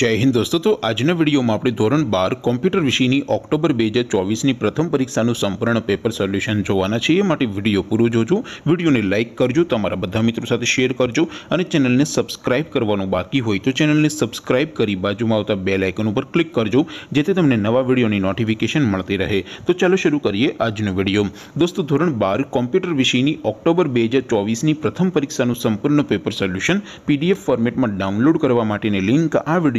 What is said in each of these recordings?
जय हिंद दोस्तों तो आज ने वीडियो में आपड़े ધોરણ 12 कंप्यूटर विषयनी अक्टूबर 2024 नी प्रथम परीक्षा नु संपूर्ण पेपर सॉल्यूशन જોવાના છીએ માટે વિડિયો પૂરું જોજો વિડિયો ને લાઈક કરજો તમારા બધા મિત્રો સાથે શેર કરજો અને ચેનલ ને સબ્સ્ક્રાઇબ કરવાનો બાકી હોય તો ચેનલ ને સબ્સ્ક્રાઇબ કરી बाजू માં ઉતા બેલ આઇકન ઉપર ક્લિક કરજો જેથી તમને નવા વિડિયો ની નોટિફિકેશન મળતી રહે તો ચલો શરૂ કરીએ આજ ને વિડિયો दोस्तों ધોરણ 12 कंप्यूटर विषयनी अक्टूबर 2024 ની પ્રથમ પરીક્ષા નું સંપૂર્ણ પેપર સોલ્યુશન PDF ફોર્મેટ માં ડાઉનલોડ કરવા માટે ની લિંક આ વિ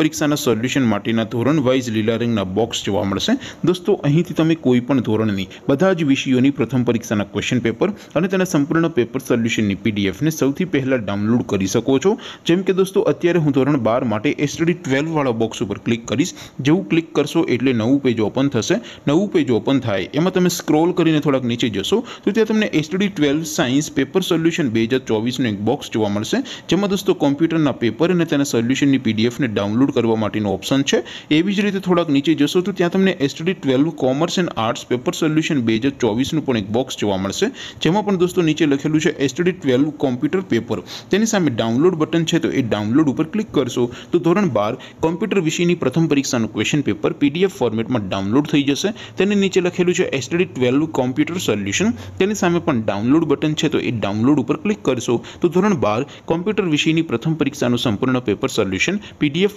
પરિક્ષાના સોલ્યુશન માટેના ધોરણ વાઇઝ લિસ્ટરિંગના બોક્સ જોવા મળશે દોસ્તો અહીંથી તમે કોઈ પણ ધોરણની બધા જ વિષયોની પ્રથમ પરીક્ષાના ક્વેશ્ચન પેપર અને તેના સંપૂર્ણના પેપર સોલ્યુશનની પીડીએફ ને સૌથી પહેલા ડાઉનલોડ કરી શકો છો જેમ કે દોસ્તો અત્યારે હું ધોરણ 12 માટે STD 12 વાળો બોક્સ ઉપર ક્લિક કરીશ જેવું ક્લિક કરશો એટલે નવું પેજ ઓપન થશે નવું પેજ ઓપન થાય એમાં તમે સ્ક્રોલ કરીને થોડક નીચે જશો તો ત્યાં તમને STD 12 સાયન્સ પેપર સોલ્યુશન 2024 નો એક બોક્સ જોવા મળશે જેમાં દોસ્તો કમ્પ્યુટરના પેપર અને તેના સોલ્યુશનની પીડીએફ ને ડાઉનલોડ ડાઉનલોડ કરવા માટેનો ઓપ્શન છે એબીજ રીતે થોડક નીચે જશો તો ત્યાં તમને STD 12 commerce and arts paper solution 2024 નું પણ એક બોક્સ જોવા મળશે જેમાં પણ દોસ્તો નીચે લખેલું છે STD 12 કમ્પ્યુટર પેપર તેની સામે ડાઉનલોડ બટન છે તો એ ડાઉનલોડ ઉપર ક્લિક કરશો તો ધોરણ 12 કમ્પ્યુટર વિષયની પ્રથમ પરીક્ષાનું ક્વેશ્ચન પેપર PDF ફોર્મેટમાં ડાઉનલોડ થઈ જશે તેની નીચે લખેલું છે STD 12 કમ્પ્યુટર સોલ્યુશન તેની સામે પણ ડાઉનલોડ બટન છે તો એ ડાઉનલોડ ઉપર ક્લિક કરશો તો ધોરણ 12 કમ્પ્યુટર વિષયની પ્રથમ પરીક્ષાનું સંપૂર્ણ પેપર સોલ્યુશન PDF